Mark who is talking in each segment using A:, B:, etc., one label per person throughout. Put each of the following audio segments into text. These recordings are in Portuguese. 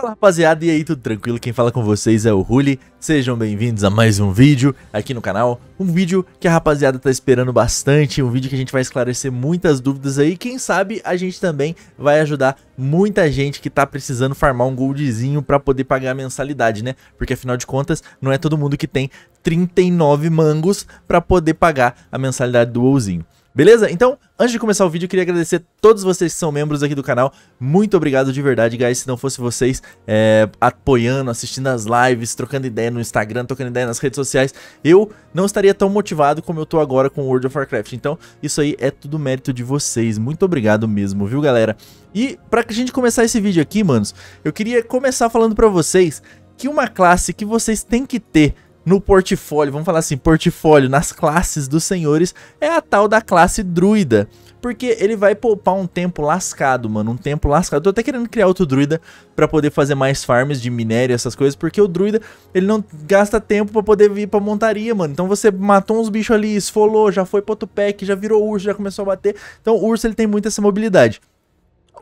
A: Fala rapaziada, e aí tudo tranquilo? Quem fala com vocês é o Huli. sejam bem-vindos a mais um vídeo aqui no canal, um vídeo que a rapaziada tá esperando bastante, um vídeo que a gente vai esclarecer muitas dúvidas aí, quem sabe a gente também vai ajudar muita gente que tá precisando farmar um goldzinho pra poder pagar a mensalidade, né? Porque afinal de contas, não é todo mundo que tem 39 mangos pra poder pagar a mensalidade do WoWzinho. Beleza? Então, antes de começar o vídeo, eu queria agradecer a todos vocês que são membros aqui do canal. Muito obrigado de verdade, guys. Se não fosse vocês é, apoiando, assistindo as lives, trocando ideia no Instagram, trocando ideia nas redes sociais, eu não estaria tão motivado como eu tô agora com World of Warcraft. Então, isso aí é tudo mérito de vocês. Muito obrigado mesmo, viu, galera? E pra gente começar esse vídeo aqui, manos, eu queria começar falando pra vocês que uma classe que vocês têm que ter no portfólio, vamos falar assim, portfólio, nas classes dos senhores, é a tal da classe druida. Porque ele vai poupar um tempo lascado, mano. Um tempo lascado. Tô até querendo criar outro druida para poder fazer mais farms de minério, essas coisas. Porque o druida, ele não gasta tempo para poder vir pra montaria, mano. Então você matou uns bichos ali, esfolou, já foi pro outro pack, já virou urso, já começou a bater. Então o urso, ele tem muito essa mobilidade.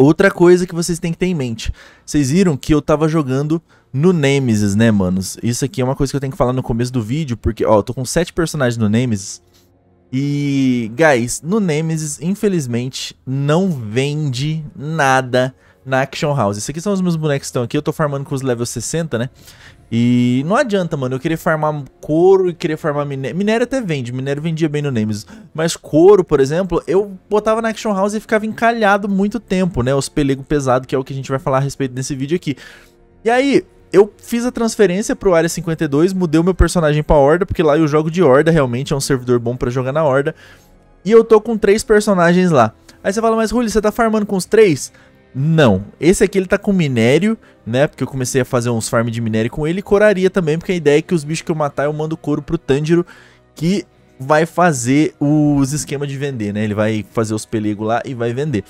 A: Outra coisa que vocês têm que ter em mente. Vocês viram que eu tava jogando no Nemesis, né, manos? Isso aqui é uma coisa que eu tenho que falar no começo do vídeo, porque, ó, eu tô com sete personagens no Nemesis. E, guys, no Nemesis, infelizmente, não vende nada na Action House. Esses aqui são os meus bonecos que estão aqui, eu tô farmando com os level 60, né? E não adianta, mano, eu queria farmar couro e queria farmar minério. Minério até vende, minério vendia bem no Nemesis. Mas couro, por exemplo, eu botava na Action House e ficava encalhado muito tempo, né? Os pelego pesado, que é o que a gente vai falar a respeito nesse vídeo aqui. E aí, eu fiz a transferência pro Área 52, mudei o meu personagem pra Horda, porque lá eu jogo de Horda, realmente é um servidor bom para jogar na Horda. E eu tô com três personagens lá. Aí você fala, mas Rulli, você tá farmando com os três? Não, esse aqui ele tá com minério, né? Porque eu comecei a fazer uns farms de minério com ele. E coraria também, porque a ideia é que os bichos que eu matar eu mando couro pro Tanjiro, que vai fazer os esquemas de vender, né? Ele vai fazer os pelegos lá e vai vender.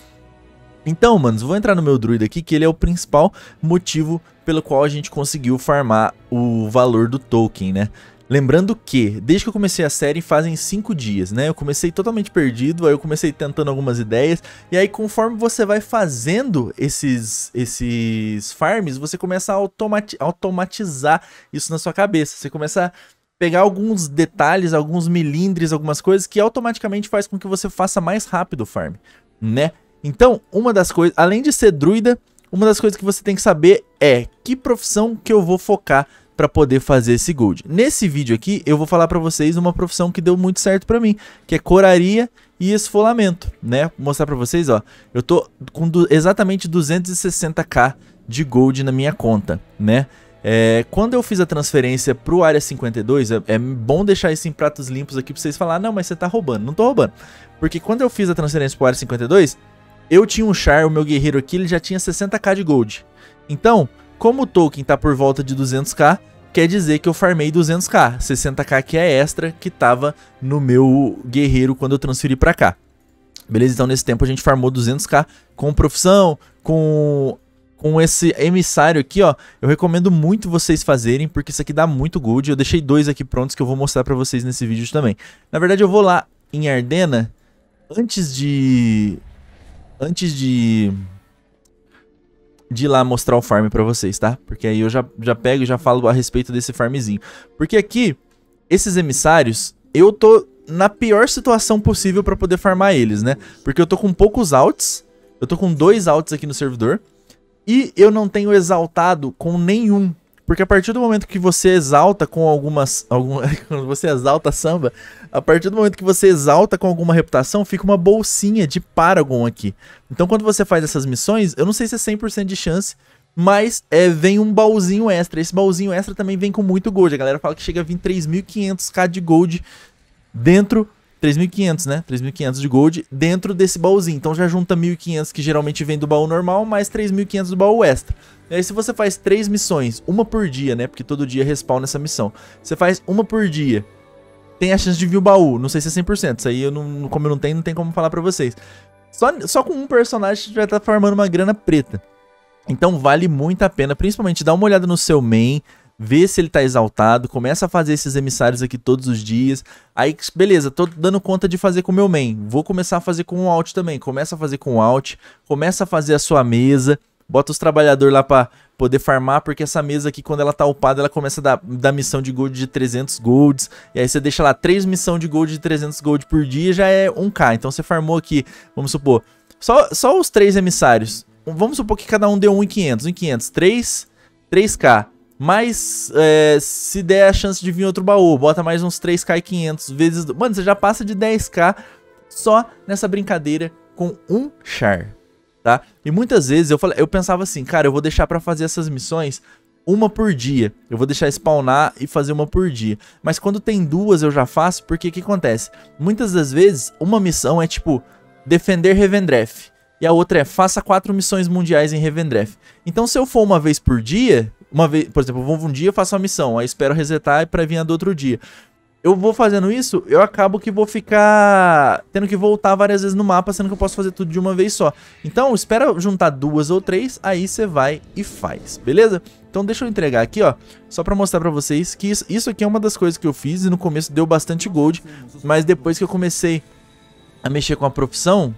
A: Então, manos, vou entrar no meu druida aqui, que ele é o principal motivo pelo qual a gente conseguiu farmar o valor do token, né? Lembrando que, desde que eu comecei a série, fazem 5 dias, né? Eu comecei totalmente perdido, aí eu comecei tentando algumas ideias, e aí conforme você vai fazendo esses, esses farms, você começa a automati automatizar isso na sua cabeça. Você começa a pegar alguns detalhes, alguns milindres, algumas coisas que automaticamente faz com que você faça mais rápido o farm, né? Então, uma das coisas, além de ser druida, uma das coisas que você tem que saber é que profissão que eu vou focar para poder fazer esse gold. Nesse vídeo aqui, eu vou falar para vocês uma profissão que deu muito certo para mim, que é coraria e esfolamento, né? Vou mostrar para vocês, ó. Eu tô com exatamente 260k de gold na minha conta, né? É, quando eu fiz a transferência pro Área 52, é, é bom deixar isso em pratos limpos aqui pra vocês falar, não, mas você tá roubando. Não tô roubando. Porque quando eu fiz a transferência pro Área 52, eu tinha um Char, o meu guerreiro aqui, ele já tinha 60k de gold. Então, como o token tá por volta de 200k, quer dizer que eu farmei 200k, 60k que é extra que tava no meu guerreiro quando eu transferi para cá. Beleza? Então nesse tempo a gente farmou 200k com profissão, com com esse emissário aqui, ó, eu recomendo muito vocês fazerem, porque isso aqui dá muito gold. Eu deixei dois aqui prontos que eu vou mostrar para vocês nesse vídeo também. Na verdade, eu vou lá em Ardena antes de antes de de ir lá mostrar o farm para vocês, tá? Porque aí eu já, já pego e já falo a respeito desse farmzinho. Porque aqui, esses emissários, eu tô na pior situação possível para poder farmar eles, né? Porque eu tô com poucos altos. eu tô com dois altos aqui no servidor, e eu não tenho exaltado com nenhum. Porque a partir do momento que você exalta com algumas. Algum, quando você exalta samba, a partir do momento que você exalta com alguma reputação, fica uma bolsinha de Paragon aqui. Então quando você faz essas missões, eu não sei se é 100% de chance, mas é, vem um baúzinho extra. Esse baúzinho extra também vem com muito gold. A galera fala que chega a vir 3.500k de gold dentro 3.500, né? 3.500 de gold dentro desse baúzinho. Então já junta 1.500 que geralmente vem do baú normal, mais 3.500 do baú extra. E aí se você faz três missões, uma por dia, né? Porque todo dia respawn nessa missão. Você faz uma por dia. Tem a chance de vir o baú, não sei se é 100%, isso aí eu não, como eu não tenho, não tem como falar pra vocês. Só, só com um personagem você vai estar tá farmando uma grana preta. Então vale muito a pena, principalmente dá uma olhada no seu main, vê se ele tá exaltado, começa a fazer esses emissários aqui todos os dias. Aí, beleza, tô dando conta de fazer com o meu main. Vou começar a fazer com o alt também. Começa a fazer com o alt, começa a fazer a sua mesa, bota os trabalhadores lá para poder farmar, porque essa mesa aqui, quando ela tá upada, ela começa a dar, dar missão de gold de 300 golds, e aí você deixa lá 3 missão de gold de 300 gold por dia, já é 1k, então você farmou aqui, vamos supor, só, só os 3 emissários, vamos supor que cada um deu 1,500, 1,500, 3, 3k, mas é, se der a chance de vir outro baú, bota mais uns 3k e 500 vezes... Do... Mano, você já passa de 10k só nessa brincadeira com um char, tá? E muitas vezes eu, falei, eu pensava assim, cara, eu vou deixar pra fazer essas missões uma por dia. Eu vou deixar spawnar e fazer uma por dia. Mas quando tem duas eu já faço, porque o que acontece? Muitas das vezes, uma missão é tipo, defender Revendreth. E a outra é, faça quatro missões mundiais em Revendreth. Então se eu for uma vez por dia, uma vez, por exemplo, eu vou um dia, faço uma missão, aí espero resetar para vir a do outro dia. Eu vou fazendo isso, eu acabo que vou ficar tendo que voltar várias vezes no mapa, sendo que eu posso fazer tudo de uma vez só. Então, espera juntar duas ou três, aí você vai e faz, beleza? Então deixa eu entregar aqui, ó, só pra mostrar pra vocês que isso, isso aqui é uma das coisas que eu fiz e no começo deu bastante gold, mas depois que eu comecei a mexer com a profissão,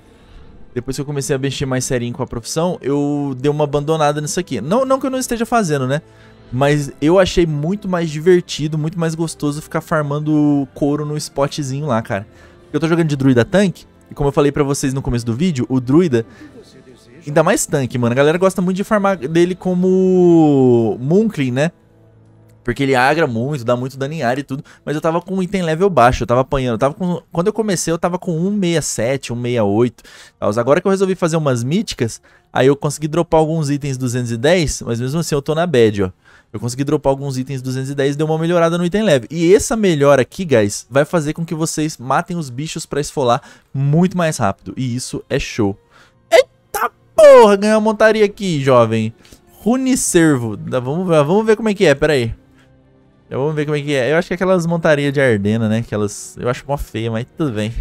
A: depois que eu comecei a mexer mais serinho com a profissão, eu dei uma abandonada nisso aqui. Não, não que eu não esteja fazendo, né? Mas eu achei muito mais divertido, muito mais gostoso ficar farmando couro no spotzinho lá, cara. Eu tô jogando de druida tanque, e como eu falei pra vocês no começo do vídeo, o druida... Ainda mais tanque, mano. A galera gosta muito de farmar dele como Moonclean, né? Porque ele agra muito, dá muito dano em área e tudo. Mas eu tava com um item level baixo, eu tava apanhando. Eu tava com... Quando eu comecei, eu tava com 167, 168. Tals. Agora que eu resolvi fazer umas míticas, aí eu consegui dropar alguns itens 210, mas mesmo assim eu tô na bad, ó. Eu consegui dropar alguns itens 210 e deu uma melhorada no item leve. E essa melhora aqui, guys, vai fazer com que vocês matem os bichos pra esfolar muito mais rápido. E isso é show. Eita porra, ganhei uma montaria aqui, jovem. Runicervo. Vamos, vamos ver como é que é, Peraí. aí vamos ver como é que é. Eu acho que é aquelas montarias de Ardena, né? Aquelas. Eu acho mó feia, mas tudo bem.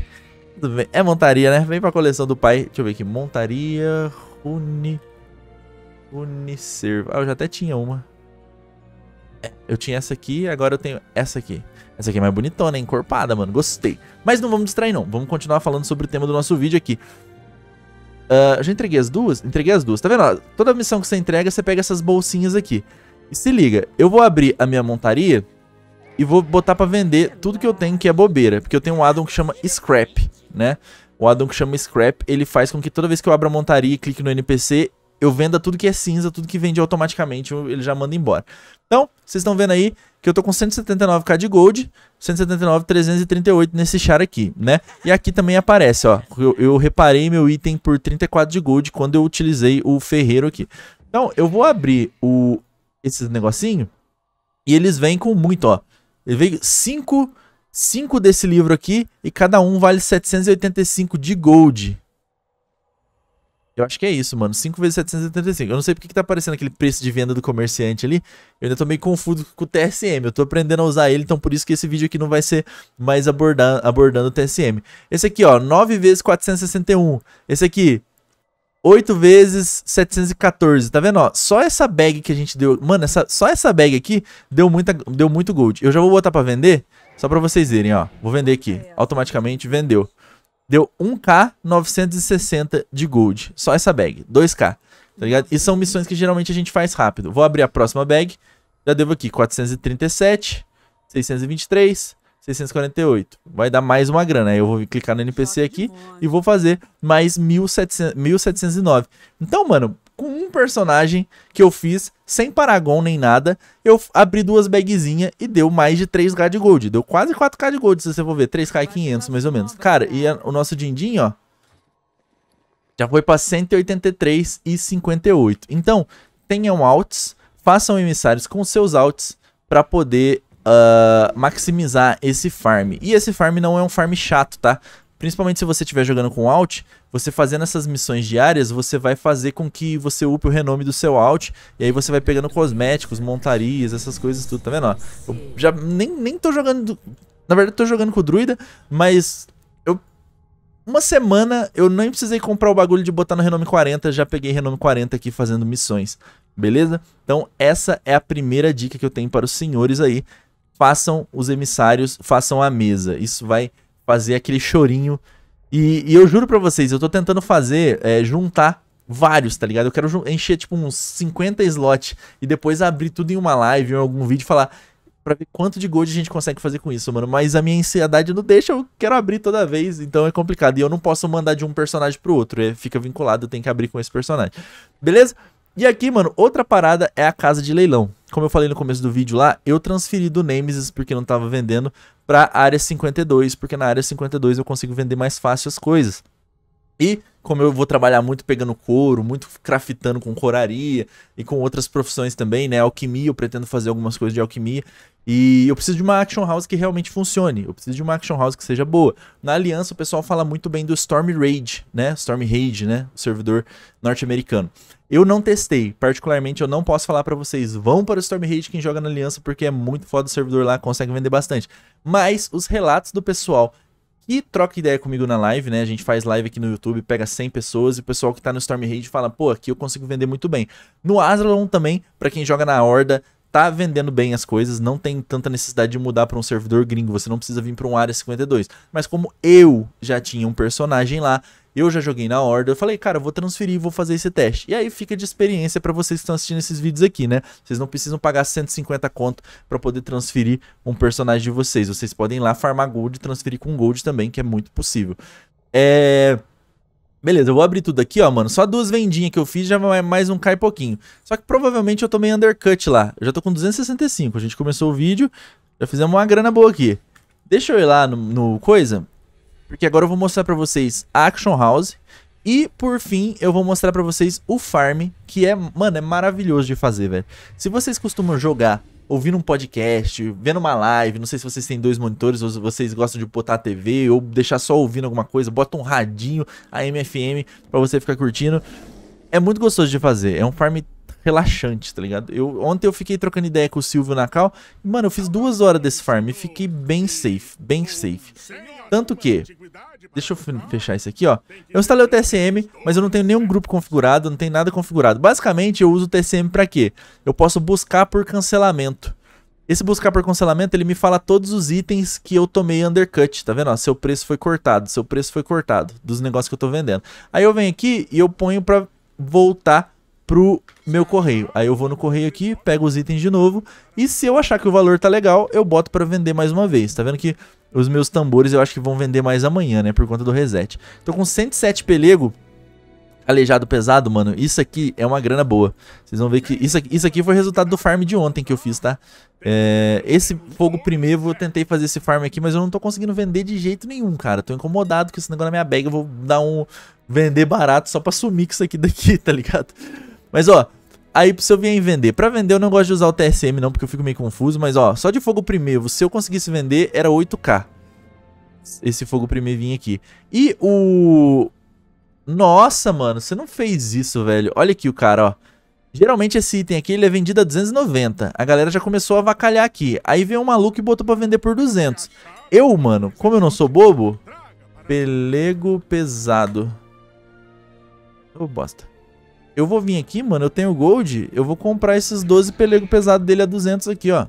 A: Tudo bem. É montaria, né? Vem pra coleção do pai. Deixa eu ver aqui. Montaria uni Unicerva. Ah, eu já até tinha uma. É, eu tinha essa aqui, agora eu tenho essa aqui. Essa aqui é mais bonitona, é encorpada, mano. Gostei. Mas não vamos distrair, não. Vamos continuar falando sobre o tema do nosso vídeo aqui. Uh, já entreguei as duas? Entreguei as duas. Tá vendo? Toda missão que você entrega, você pega essas bolsinhas aqui. E se liga, eu vou abrir a minha montaria e vou botar para vender tudo que eu tenho que é bobeira, porque eu tenho um addon que chama Scrap, né? O addon que chama Scrap, ele faz com que toda vez que eu abro a montaria e clique no NPC, eu venda tudo que é cinza, tudo que vende automaticamente, ele já manda embora. Então, vocês estão vendo aí que eu tô com 179k de gold, 179,338 nesse char aqui, né? E aqui também aparece, ó, eu, eu reparei meu item por 34 de gold quando eu utilizei o ferreiro aqui. Então, eu vou abrir o esses negocinho. E eles vêm com muito, ó. Ele veio 5 cinco desse livro aqui e cada um vale 785 de gold. Eu acho que é isso, mano. 5 vezes 785. Eu não sei porque que tá aparecendo aquele preço de venda do comerciante ali. Eu ainda tô meio confuso com o TSM. Eu tô aprendendo a usar ele, então por isso que esse vídeo aqui não vai ser mais abordando, abordando o TSM. Esse aqui, ó, 9 vezes 461. Esse aqui, 8 vezes 714, tá vendo? Ó, só essa bag que a gente deu, mano, essa, só essa bag aqui deu, muita, deu muito gold. Eu já vou botar pra vender, só pra vocês verem, ó. Vou vender aqui, automaticamente vendeu. Deu 1k 960 de gold, só essa bag, 2k, tá ligado? E são missões que geralmente a gente faz rápido. Vou abrir a próxima bag, já devo aqui 437, 623, 648. Vai dar mais uma grana. Aí eu vou clicar no NPC aqui e vou fazer mais 1700, 1709. Então, mano, com um personagem que eu fiz, sem Paragon nem nada, eu abri duas bagzinhas e deu mais de 3k de gold. Deu quase 4k de gold, se você for ver. 3k e 500, mais ou menos. Cara, e a, o nosso din-din, ó, já foi pra 183,58. Então, tenham alts, façam emissários com seus alts para poder ah, maximizar esse farm. E esse farm não é um farm chato, tá? Principalmente se você estiver jogando com alt, você fazendo essas missões diárias, você vai fazer com que você upe o renome do seu alt, e aí você vai pegando cosméticos, montarias, essas coisas tudo, tá vendo? Ó, eu já nem, nem tô jogando... Na verdade, tô jogando com o druida, mas uma semana eu nem precisei comprar o bagulho de botar no Renome 40, já peguei Renome 40 aqui fazendo missões, beleza? Então essa é a primeira dica que eu tenho para os senhores aí façam os emissários, façam a mesa. Isso vai fazer aquele chorinho. E, e eu juro para vocês, eu tô tentando fazer, é, juntar vários, tá ligado? Eu quero encher tipo uns 50 slots e depois abrir tudo em uma live ou em algum vídeo e falar para ver quanto de gold a gente consegue fazer com isso, mano. Mas a minha ansiedade não deixa, eu quero abrir toda vez, então é complicado. E eu não posso mandar de um personagem pro outro, é, fica vinculado, eu tenho que abrir com esse personagem. Beleza? E aqui, mano, outra parada é a casa de leilão como eu falei no começo do vídeo lá, eu transferi do Nemesis, porque não estava vendendo, para área 52, porque na área 52 eu consigo vender mais fácil as coisas. E como eu vou trabalhar muito pegando couro, muito craftando com coraria e com outras profissões também, né? Alquimia, eu pretendo fazer algumas coisas de alquimia. E eu preciso de uma action house que realmente funcione. Eu preciso de uma action house que seja boa. Na aliança, o pessoal fala muito bem do Storm Rage, né? Storm Rage, né? O servidor norte-americano. Eu não testei, particularmente eu não posso falar para vocês, vão para o Storm Raid quem joga na aliança porque é muito foda o servidor lá, consegue vender bastante. Mas os relatos do pessoal que troca ideia comigo na live, né? A gente faz live aqui no YouTube, pega 100 pessoas e o pessoal que tá no Storm Raid fala, pô, aqui eu consigo vender muito bem. No Aslan também, para quem joga na Horda, tá vendendo bem as coisas, não tem tanta necessidade de mudar para um servidor gringo, você não precisa vir para um área 52. Mas como eu já tinha um personagem lá, eu já joguei na Horda, eu falei, cara, eu vou transferir, vou fazer esse teste. E aí fica de experiência para vocês que estão assistindo esses vídeos aqui, né? Vocês não precisam pagar 150 conto para poder transferir um personagem de vocês. Vocês podem ir lá farmar gold e transferir com gold também, que é muito possível. É... Beleza, eu vou abrir tudo aqui, ó, mano. Só duas vendinhas que eu fiz, já vai mais um cai pouquinho. Só que provavelmente eu tomei undercut lá. Eu já tô com 265. A gente começou o vídeo, já fizemos uma grana boa aqui. Deixa eu ir lá no, no coisa porque agora eu vou mostrar para vocês a Action House e por fim, eu vou mostrar para vocês o farm, que é, mano, é maravilhoso de fazer, velho. Se vocês costumam jogar ouvindo um podcast, vendo uma live, não sei se vocês têm dois monitores ou vocês gostam de botar a TV ou deixar só ouvindo alguma coisa, bota um radinho, a MFM para você ficar curtindo. É muito gostoso de fazer, é um farm relaxante, tá ligado? Eu, ontem eu fiquei trocando ideia com o Silvio Nakal, e, mano, eu fiz duas horas desse farm e fiquei bem safe, bem safe. Tanto que, deixa eu fechar isso aqui, ó. Eu instalei o TSM, mas eu não tenho nenhum grupo configurado, não tem nada configurado. Basicamente, eu uso o TSM para quê? Eu posso buscar por cancelamento. Esse buscar por cancelamento, ele me fala todos os itens que eu tomei undercut, tá vendo? Ó, seu preço foi cortado, seu preço foi cortado dos negócios que eu tô vendendo. Aí eu venho aqui e eu ponho para voltar pro meu correio. Aí eu vou no correio aqui, pego os itens de novo e se eu achar que o valor tá legal, eu boto para vender mais uma vez. Tá vendo que os meus tambores eu acho que vão vender mais amanhã, né, por conta do reset. Tô com 107 pelego aleijado pesado, mano. Isso aqui é uma grana boa. Vocês vão ver que isso aqui, isso aqui foi resultado do farm de ontem que eu fiz, tá? É, esse fogo primeiro eu tentei fazer esse farm aqui, mas eu não tô conseguindo vender de jeito nenhum, cara. Tô incomodado com esse negócio na minha bag, eu vou dar um vender barato só pra sumir isso aqui daqui, tá ligado? Mas, ó, aí se eu vier vender. Pra vender eu não gosto de usar o TSM não, porque eu fico meio confuso. Mas, ó, só de fogo primeiro, se eu conseguisse vender, era 8k. Esse fogo primeiro vinha aqui. E o... Nossa, mano, você não fez isso, velho. Olha aqui o cara, ó. Geralmente esse item aqui ele é vendido a 290. A galera já começou a avacalhar aqui. Aí veio um maluco e botou pra vender por 200. Eu, mano, como eu não sou bobo... Pelego pesado. Ô, oh, bosta eu vou vir aqui, mano, eu tenho gold, eu vou comprar esses 12 pelego pesado dele a 200 aqui, ó.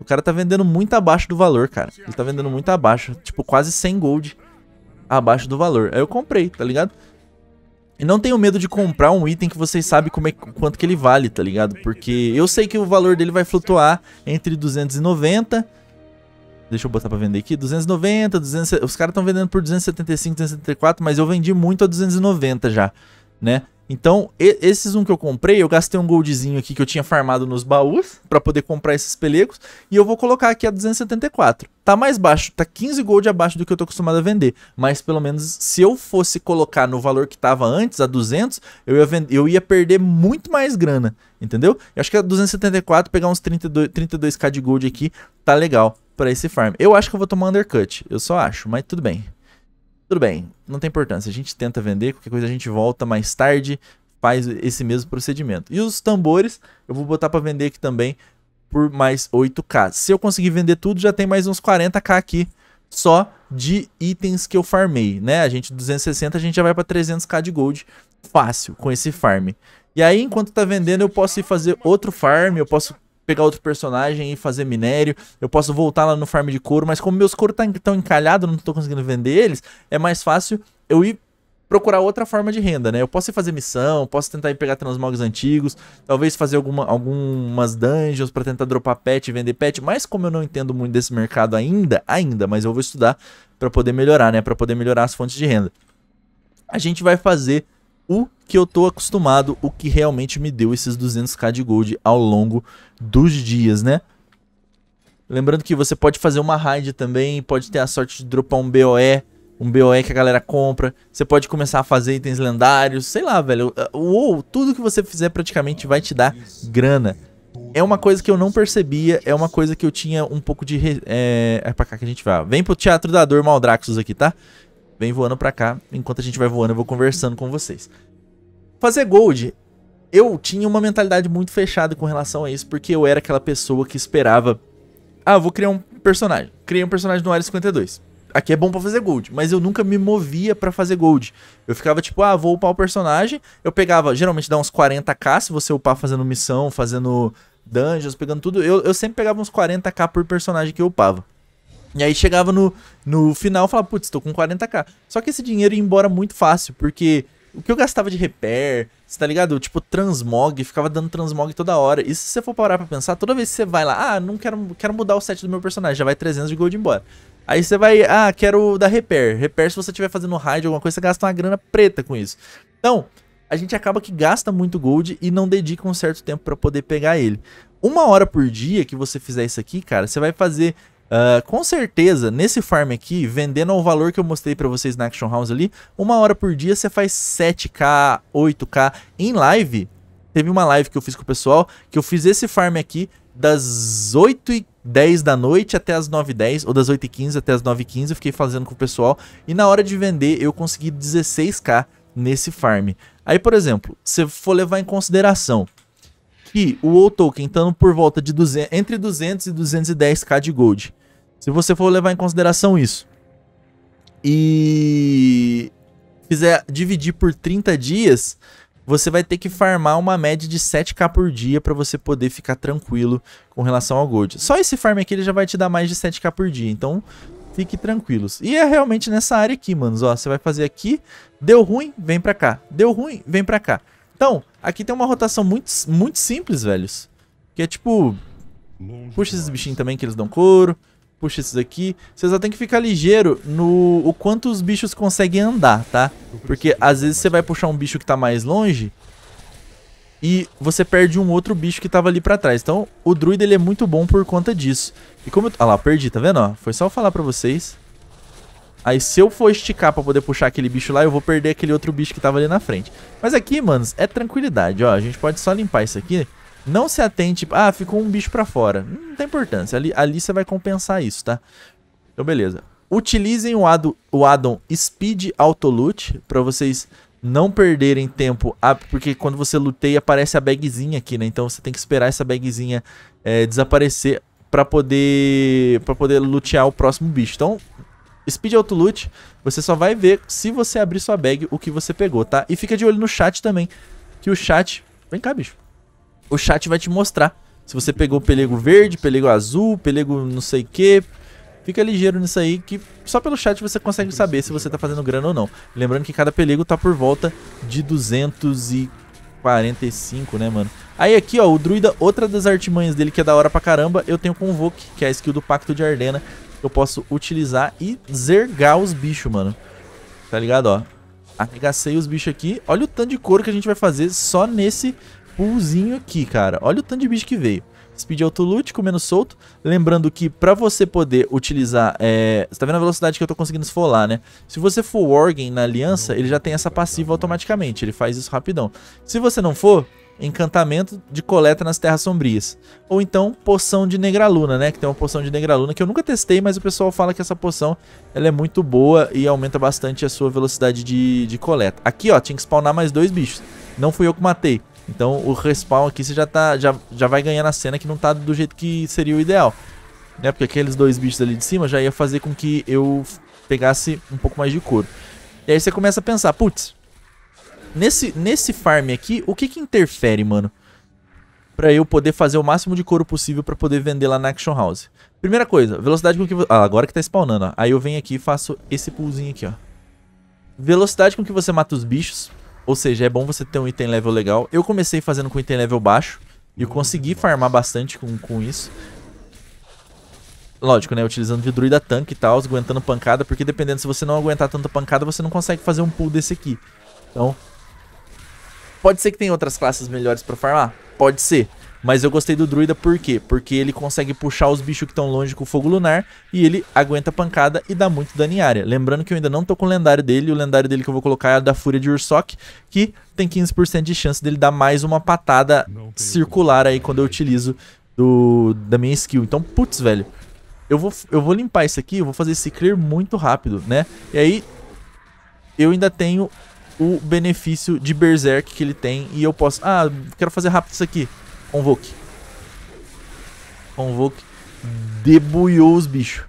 A: O cara tá vendendo muito abaixo do valor, cara. Ele tá vendendo muito abaixo, tipo quase 100 gold abaixo do valor. Aí eu comprei, tá ligado? E não tenho medo de comprar um item que vocês sabem como é, quanto que ele vale, tá ligado? Porque eu sei que o valor dele vai flutuar entre 290... Deixa eu botar pra vender aqui. 290, 200... Os caras estão vendendo por 275, 274, mas eu vendi muito a 290 já, né? Então, esses um que eu comprei, eu gastei um goldzinho aqui que eu tinha farmado nos baús para poder comprar esses pelecos, e eu vou colocar aqui a 274. Tá mais baixo, tá 15 gold abaixo do que eu tô acostumado a vender, mas pelo menos se eu fosse colocar no valor que tava antes, a 200, eu ia, eu ia perder muito mais grana, entendeu? Eu acho que a 274, pegar uns 32, 32k de gold aqui, tá legal para esse farm. Eu acho que eu vou tomar undercut, eu só acho, mas tudo bem. Tudo bem, não tem importância. A gente tenta vender, qualquer coisa a gente volta mais tarde, faz esse mesmo procedimento. E os tambores, eu vou botar para vender aqui também por mais 8k. Se eu conseguir vender tudo, já tem mais uns 40k aqui só de itens que eu farmei, né? A gente 260, a gente já vai para 300k de gold fácil com esse farm. E aí, enquanto tá vendendo, eu posso ir fazer outro farm, eu posso pegar outro personagem e fazer minério. Eu posso voltar lá no farm de couro, mas como meus couro estão tá, encalhados, não estou conseguindo vender eles, é mais fácil eu ir procurar outra forma de renda, né? Eu posso ir fazer missão, posso tentar ir pegar transmogs antigos, talvez fazer alguma, algumas dungeons para tentar dropar pet e vender pet, mas como eu não entendo muito desse mercado ainda, ainda, mas eu vou estudar para poder melhorar, né? Para poder melhorar as fontes de renda. A gente vai fazer o que eu tô acostumado, o que realmente me deu esses 200k de gold ao longo dos dias, né? Lembrando que você pode fazer uma raid também, pode ter a sorte de dropar um BOE, um BOE que a galera compra, você pode começar a fazer itens lendários, sei lá, velho. Uou, tudo que você fizer praticamente vai te dar grana. É uma coisa que eu não percebia, é uma coisa que eu tinha um pouco de... Re... É, é pra cá que a gente vai. Vem pro Teatro da Dor Maldraxos aqui, tá? Vem voando pra cá. Enquanto a gente vai voando, eu vou conversando com vocês. Fazer gold, eu tinha uma mentalidade muito fechada com relação a isso, porque eu era aquela pessoa que esperava. Ah, vou criar um personagem. Criei um personagem no Área 52. Aqui é bom para fazer gold, mas eu nunca me movia para fazer gold. Eu ficava tipo, ah, vou upar o personagem. Eu pegava, geralmente dá uns 40k se você upar fazendo missão, fazendo dungeons, pegando tudo. Eu, eu sempre pegava uns 40k por personagem que eu upava. E aí chegava no, no final e falava, putz, estou com 40k. Só que esse dinheiro ia embora muito fácil, porque o que eu gastava de repair, você tá ligado? Tipo, transmog, ficava dando transmog toda hora. E se você for parar pra pensar, toda vez que você vai lá, ah, não quero, quero mudar o set do meu personagem, já vai 300 de gold embora. Aí você vai, ah, quero dar repair. Repair, se você estiver fazendo raid ou alguma coisa, você gasta uma grana preta com isso. Então, a gente acaba que gasta muito gold e não dedica um certo tempo para poder pegar ele. Uma hora por dia que você fizer isso aqui, cara, você vai fazer Uh, com certeza, nesse farm aqui, vendendo ao valor que eu mostrei para vocês na Action House ali, uma hora por dia você faz 7k, 8k. Em live, teve uma live que eu fiz com o pessoal, que eu fiz esse farm aqui das 8 e 10 da noite até as 9 e 10, ou das 8 e 15 até as 9 e 15, eu fiquei fazendo com o pessoal. E na hora de vender, eu consegui 16k nesse farm. Aí, por exemplo, se for levar em consideração que o WoW Token estando por volta de 200, entre 200 e 210k de gold. Se você for levar em consideração isso e fizer dividir por 30 dias, você vai ter que farmar uma média de 7k por dia para você poder ficar tranquilo com relação ao gold. Só esse farm aqui ele já vai te dar mais de 7k por dia, então fique tranquilos. E é realmente nessa área aqui, manos, ó, você vai fazer aqui, deu ruim, vem para cá, deu ruim, vem para cá. Então, aqui tem uma rotação muito, muito simples, velhos, que é tipo, puxa esses bichinhos também que eles dão couro, Puxa esses aqui. Você só tem que ficar ligeiro no o quanto os bichos conseguem andar, tá? Porque às vezes você vai puxar um bicho que tá mais longe e você perde um outro bicho que tava ali pra trás. Então o druida ele é muito bom por conta disso. E como eu... Ah lá, perdi, tá vendo? foi só eu falar pra vocês. Aí se eu for esticar pra poder puxar aquele bicho lá, eu vou perder aquele outro bicho que tava ali na frente. Mas aqui, manos, é tranquilidade, ó. A gente pode só limpar isso aqui não se atente, tipo, ah, ficou um bicho pra fora. Não tem importância, ali, ali você vai compensar isso, tá? Então, beleza. Utilizem o, add o addon Speed Auto Loot pra vocês não perderem tempo, ah, porque quando você luteia aparece a bagzinha aqui, né? Então você tem que esperar essa bagzinha é, desaparecer para poder para poder lutear o próximo bicho. Então, Speed Auto Loot, você só vai ver se você abrir sua bag o que você pegou, tá? E fica de olho no chat também, que o chat... Vem cá, bicho o chat vai te mostrar. Se você pegou pelego verde, pelego azul, pelego não sei o que. Fica ligeiro nisso aí, que só pelo chat você consegue saber se você tá fazendo grana ou não. Lembrando que cada pelego tá por volta de 245, né, mano? Aí aqui, ó, o druida, outra das artimanhas dele que é da hora pra caramba, eu tenho Convoke, que é a skill do Pacto de Ardena, que eu posso utilizar e zergar os bichos, mano. Tá ligado, ó? Arregacei os bichos aqui. Olha o tanto de couro que a gente vai fazer só nesse poolzinho aqui, cara. Olha o tanto de bicho que veio. Speed Auto Loot, menos solto. Lembrando que para você poder utilizar... É... Você tá vendo a velocidade que eu tô conseguindo esfolar, né? Se você for Worgen na aliança, ele já tem essa passiva automaticamente. Ele faz isso rapidão. Se você não for, encantamento de coleta nas terras sombrias. Ou então poção de negraluna, né? Que tem uma poção de negraluna que eu nunca testei, mas o pessoal fala que essa poção ela é muito boa e aumenta bastante a sua velocidade de, de coleta. Aqui, ó, tinha que spawnar mais dois bichos. Não fui eu que matei. Então o respawn aqui você já, tá, já, já vai ganhar na cena que não tá do jeito que seria o ideal. Né? Porque aqueles dois bichos ali de cima já ia fazer com que eu pegasse um pouco mais de couro. E aí você começa a pensar, putz, nesse, nesse farm aqui, o que que interfere, mano? Pra eu poder fazer o máximo de couro possível pra poder vender lá na Action House. Primeira coisa, velocidade com que... Você... Ah, agora que tá spawnando, ó. Aí eu venho aqui e faço esse pulzinho aqui, ó. Velocidade com que você mata os bichos ou seja, é bom você ter um item level legal. Eu comecei fazendo com item level baixo e consegui farmar bastante com, com isso. Lógico, né? Utilizando de druida tanque e tal, aguentando pancada, porque dependendo se você não aguentar tanta pancada, você não consegue fazer um pull desse aqui. Então, pode ser que tenha outras classes melhores pra farmar? Pode ser. Mas eu gostei do druida por quê? Porque ele consegue puxar os bichos que estão longe com o fogo lunar e ele aguenta pancada e dá muito dano em área. Lembrando que eu ainda não tô com o lendário dele, o lendário dele que eu vou colocar é a da fúria de Ursok, que tem 15% de chance dele dar mais uma patada circular aí quando eu utilizo do, da minha skill. Então, putz, velho. Eu vou, eu vou limpar isso aqui, eu vou fazer esse clear muito rápido, né? E aí, eu ainda tenho o benefício de Berserk que ele tem e eu posso... Ah, quero fazer rápido isso aqui. Convoke. Convoke debulhou os bichos,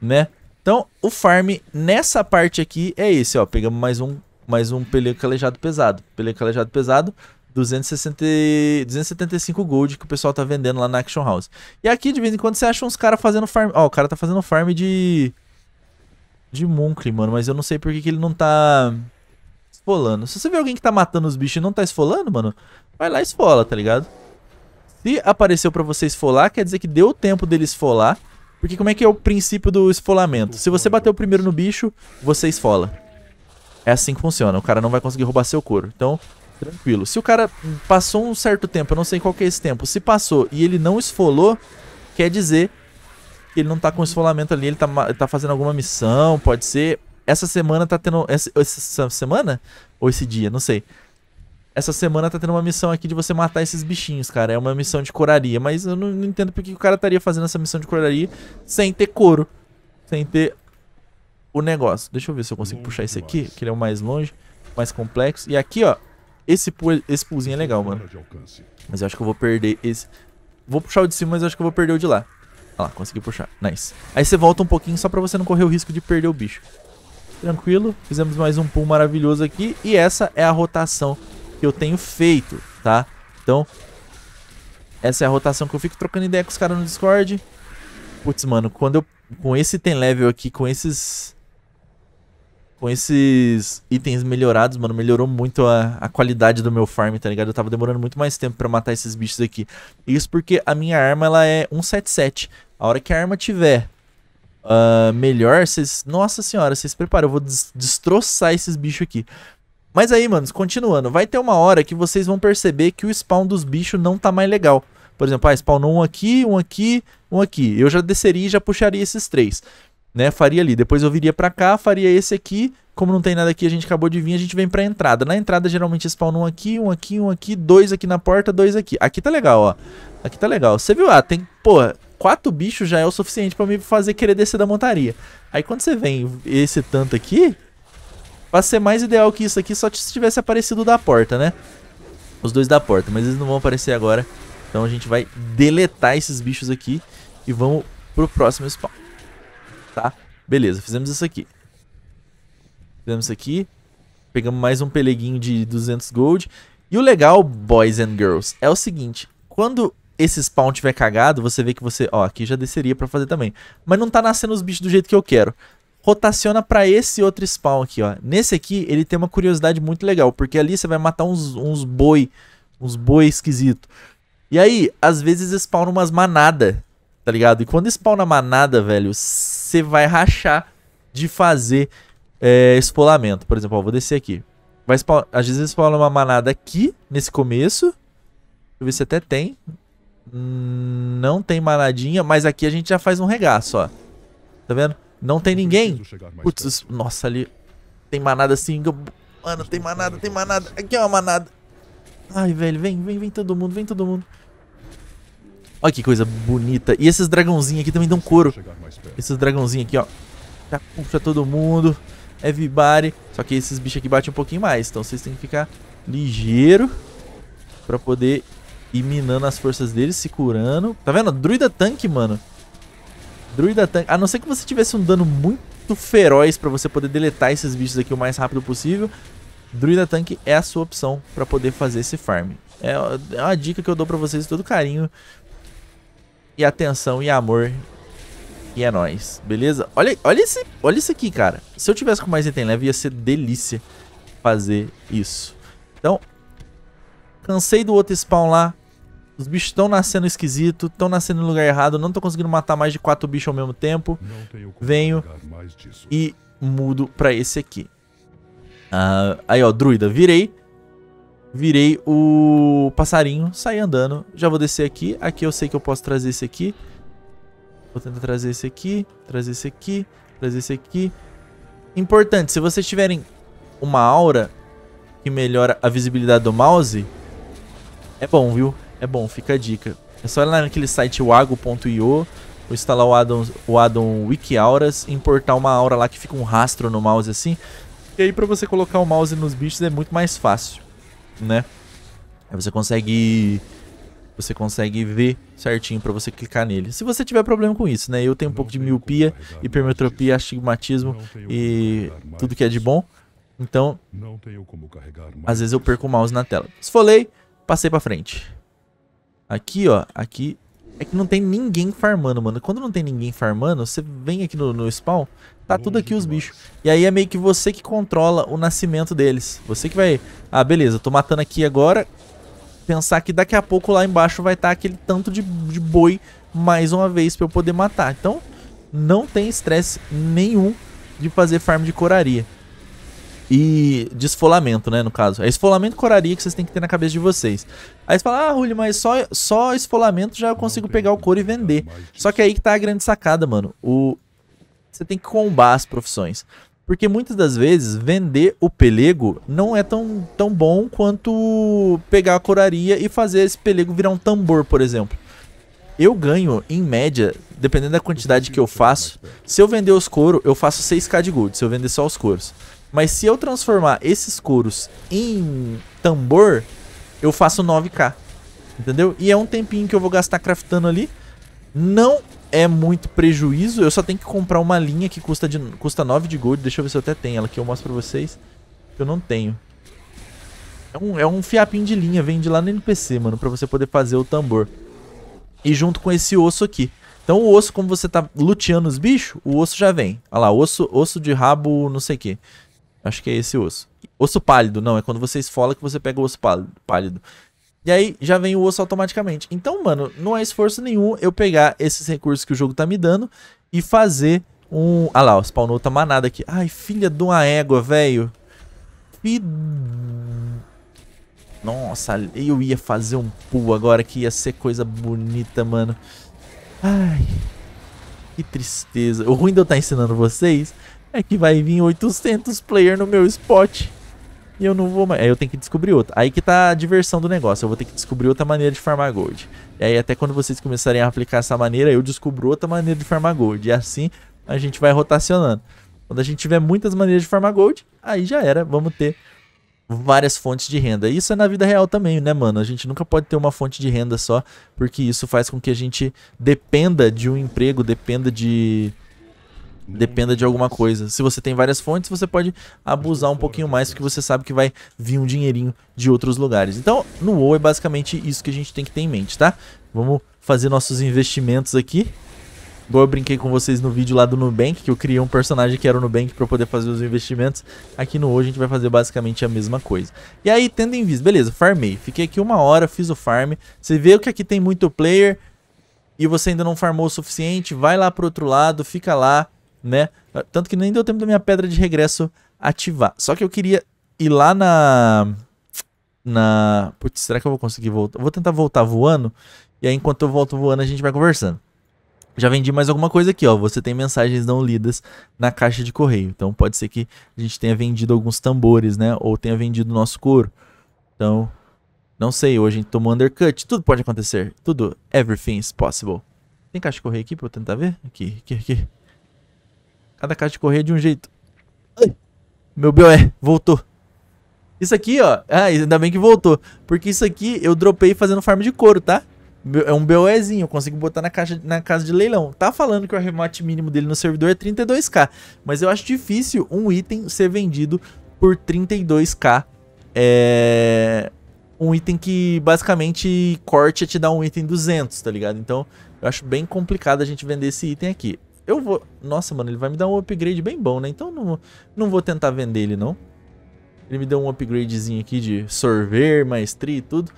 A: né? Então, o farm nessa parte aqui é esse, ó. Pegamos mais um, mais um peleiro calejado pesado. Peleiro calejado pesado, 260, 275 gold que o pessoal tá vendendo lá na Action House. E aqui, de vez em quando, você acha uns caras fazendo farm... Ó, o cara tá fazendo farm de... De Munkle, mano. Mas eu não sei por que, que ele não tá... Esfolando. Se você vê alguém que tá matando os bichos e não tá esfolando, mano... Vai lá e esfola, tá ligado? Se apareceu para você esfolar, quer dizer que deu tempo dele esfolar. Porque como é que é o princípio do esfolamento? Se você bateu primeiro no bicho, você esfola. É assim que funciona. O cara não vai conseguir roubar seu couro. Então, tranquilo. Se o cara passou um certo tempo, eu não sei qual que é esse tempo, se passou e ele não esfolou, quer dizer que ele não tá com esfolamento ali, ele tá, tá fazendo alguma missão, pode ser. Essa semana tá tendo. Essa, essa semana? Ou esse dia, não sei essa semana tá tendo uma missão aqui de você matar esses bichinhos, cara. É uma missão de coraria. Mas eu não, não entendo porque o cara estaria fazendo essa missão de coraria sem ter couro. Sem ter o negócio. Deixa eu ver se eu consigo puxar esse aqui, que ele é o mais longe, mais complexo. E aqui, ó, esse, pool, esse pulzinho é legal, é mano. Mas eu acho que eu vou perder esse... Vou puxar o de cima, mas eu acho que eu vou perder o de lá. Ah lá, consegui puxar. Nice. Aí você volta um pouquinho só pra você não correr o risco de perder o bicho. Tranquilo. Fizemos mais um pull maravilhoso aqui. E essa é a rotação que eu tenho feito, tá? Então, essa é a rotação que eu fico trocando ideia com os caras no Discord. Putz, mano, quando eu... Com esse item level aqui, com esses... Com esses itens melhorados, mano, melhorou muito a, a qualidade do meu farm, tá ligado? Eu tava demorando muito mais tempo pra matar esses bichos aqui. Isso porque a minha arma, ela é 177. A hora que a arma tiver uh, melhor, vocês... Nossa senhora, vocês preparam, eu vou des destroçar esses bichos aqui. Mas aí, manos, continuando, vai ter uma hora que vocês vão perceber que o spawn dos bichos não tá mais legal. Por exemplo, ah, spawnou um aqui, um aqui, um aqui. Eu já desceria e já puxaria esses três. Né, faria ali. Depois eu viria pra cá, faria esse aqui. Como não tem nada aqui, a gente acabou de vir, a gente vem pra entrada. Na entrada, geralmente, spawn um aqui, um aqui, um aqui, dois aqui na porta, dois aqui. Aqui tá legal, ó. Aqui tá legal. Você viu? Ah, tem... Porra, quatro bichos já é o suficiente pra me fazer querer descer da montaria. Aí quando você vem esse tanto aqui... Pra ser mais ideal que isso aqui, só se tivesse aparecido da porta, né? Os dois da porta, mas eles não vão aparecer agora. Então a gente vai deletar esses bichos aqui e vamos pro próximo spawn. Tá? Beleza, fizemos isso aqui. Fizemos isso aqui. Pegamos mais um peleguinho de 200 gold. E o legal, boys and girls, é o seguinte. Quando esse spawn tiver cagado, você vê que você... Ó, aqui já desceria pra fazer também. Mas não tá nascendo os bichos do jeito que eu quero rotaciona para esse outro spawn aqui, ó. Nesse aqui, ele tem uma curiosidade muito legal, porque ali você vai matar uns, uns boi, uns boi esquisito. E aí, às vezes spawna umas manada, tá ligado? E quando spawna manada, velho, você vai rachar de fazer é, espolamento. Por exemplo, ó, vou descer aqui. Vai spawn... Às vezes spawna uma manada aqui, nesse começo. Deixa eu ver se até tem. Hum, não tem manadinha, mas aqui a gente já faz um regaço, ó. Tá vendo? Não tem ninguém. Putz, nossa, ali tem manada assim. Mano, tem manada, tem é manada. Aqui é uma manada. Ai, velho, vem, vem, vem todo mundo, vem todo mundo. Olha que coisa bonita. E esses dragãozinhos aqui também dão couro. Esses dragãozinhos aqui, ó. Já puxa todo mundo. É Everybody. Só que esses bichos aqui batem um pouquinho mais. Então vocês têm que ficar ligeiro pra poder ir minando as forças deles, se curando. Tá vendo? Druida tanque, mano. Druida tank, A não ser que você tivesse um dano muito feroz pra você poder deletar esses bichos aqui o mais rápido possível, Druida tank é a sua opção pra poder fazer esse farm. É, é uma dica que eu dou pra vocês todo carinho e atenção e amor. E é nóis, beleza? Olha, olha, esse, olha isso aqui, cara. Se eu tivesse com mais item leve, ia ser delícia fazer isso. Então, cansei do outro spawn lá. Os bichos estão nascendo esquisito, estão nascendo no lugar errado, não tô conseguindo matar mais de quatro bichos ao mesmo tempo. Venho e mudo pra esse aqui. Uh, aí, ó, druida, virei. Virei o passarinho, saí andando. Já vou descer aqui. Aqui eu sei que eu posso trazer esse aqui. Vou tentar trazer esse aqui, trazer esse aqui, trazer esse aqui. Importante, se vocês tiverem uma aura que melhora a visibilidade do mouse, é bom, viu? É bom, fica a dica. É só ir lá naquele site wago.io ou instalar o addon, o addon Wikiauras e importar uma aura lá que fica um rastro no mouse assim. E aí pra você colocar o mouse nos bichos é muito mais fácil, né? Aí você consegue você consegue ver certinho para você clicar nele. Se você tiver problema com isso, né? Eu tenho um pouco de miopia, hipermetropia, astigmatismo e tudo que é de bom. Então, às vezes eu perco o mouse na tela. Esfolei, passei para frente. Aqui, ó. Aqui é que não tem ninguém farmando, mano. Quando não tem ninguém farmando, você vem aqui no, no spawn, tá tudo aqui os bichos. E aí é meio que você que controla o nascimento deles. Você que vai... Ah, beleza, tô matando aqui agora. Pensar que daqui a pouco lá embaixo vai estar tá aquele tanto de, de boi mais uma vez pra eu poder matar. Então, não tem estresse nenhum de fazer farm de coraria e de esfolamento, né, no caso. É esfolamento coraria que vocês têm que ter na cabeça de vocês. Aí você fala, ah, Julio, mas só, só esfolamento já eu consigo pegar o couro e vender. Só que aí que tá a grande sacada, mano. O... Você tem que combar as profissões. Porque muitas das vezes vender o pelego não é tão, tão bom quanto pegar a coraria e fazer esse pelego virar um tambor, por exemplo. Eu ganho, em média, dependendo da quantidade que eu faço, é. se eu vender os couro, eu faço 6k de gold, se eu vender só os couros. Mas se eu transformar esses couros em tambor, eu faço 9k. Entendeu? E é um tempinho que eu vou gastar craftando ali. Não é muito prejuízo. Eu só tenho que comprar uma linha que custa, de, custa 9 de gold. Deixa eu ver se eu até tenho ela aqui. eu mostro pra vocês. Eu não tenho. É um, é um fiapinho de linha, vende lá no NPC, mano, pra você poder fazer o tambor. E junto com esse osso aqui. Então o osso, como você tá luteando os bichos, o osso já vem. Olha lá, osso, osso de rabo não sei o que. Acho que é esse osso. Osso pálido, não, é quando você esfola que você pega o osso pálido. E aí já vem o osso automaticamente. Então, mano, não é esforço nenhum eu pegar esses recursos que o jogo tá me dando e fazer um... Ah lá, spawnou outra tá manada aqui. Ai, filha de uma égua, velho. Fid... Nossa, eu ia fazer um pull agora que ia ser coisa bonita, mano. Ai, que tristeza. O ruim de eu estar tá ensinando vocês é que vai vir 800 player no meu spot. E eu não vou mais. Aí eu tenho que descobrir outra. Aí que tá a diversão do negócio. Eu vou ter que descobrir outra maneira de farmar gold. E aí até quando vocês começarem a aplicar essa maneira, eu descubro outra maneira de farmar gold. E assim a gente vai rotacionando. Quando a gente tiver muitas maneiras de farmar gold, aí já era. Vamos ter várias fontes de renda. Isso é na vida real também, né, mano? A gente nunca pode ter uma fonte de renda só, porque isso faz com que a gente dependa de um emprego, dependa de dependa de alguma coisa. Se você tem várias fontes, você pode abusar um pouquinho mais, porque você sabe que vai vir um dinheirinho de outros lugares. Então, no WoW é basicamente isso que a gente tem que ter em mente, tá? Vamos fazer nossos investimentos aqui. Igual eu brinquei com vocês no vídeo lá do Nubank, que eu criei um personagem que era o Nubank para poder fazer os investimentos. Aqui no hoje a gente vai fazer basicamente a mesma coisa. E aí, tendo em vista, beleza, farmei. Fiquei aqui uma hora, fiz o farm. Você vê que aqui tem muito player e você ainda não farmou o suficiente, vai lá pro outro lado, fica lá, né? Tanto que nem deu tempo da minha pedra de regresso ativar. Só que eu queria ir lá na... Na... Putz, será que eu vou conseguir voltar? Eu vou tentar voltar voando. E aí, enquanto eu volto voando, a gente vai conversando. Já vendi mais alguma coisa aqui, ó. Você tem mensagens não lidas na caixa de correio. Então, pode ser que a gente tenha vendido alguns tambores, né? Ou tenha vendido nosso couro. Então, não sei. Hoje a gente tomou undercut. Tudo pode acontecer. Tudo. Everything is possible. Tem caixa de correio aqui pra eu tentar ver? Aqui, aqui, aqui. Cada caixa corria de um jeito. Ai, meu BOE, voltou. Isso aqui, ó. Ah, ainda bem que voltou. Porque isso aqui eu dropei fazendo farm de couro, tá? É um BOEzinho, eu consigo botar na, caixa, na casa de leilão. Tá falando que o arremate mínimo dele no servidor é 32k, mas eu acho difícil um item ser vendido por 32k. É... Um item que basicamente corte e te dá um item 200, tá ligado? Então eu acho bem complicado a gente vender esse item aqui. Eu vou... Nossa, mano, ele vai me dar um upgrade bem bom, né? Então não, não vou tentar vender ele, não. Ele me deu um upgradezinho aqui de sorver, maestria e tudo.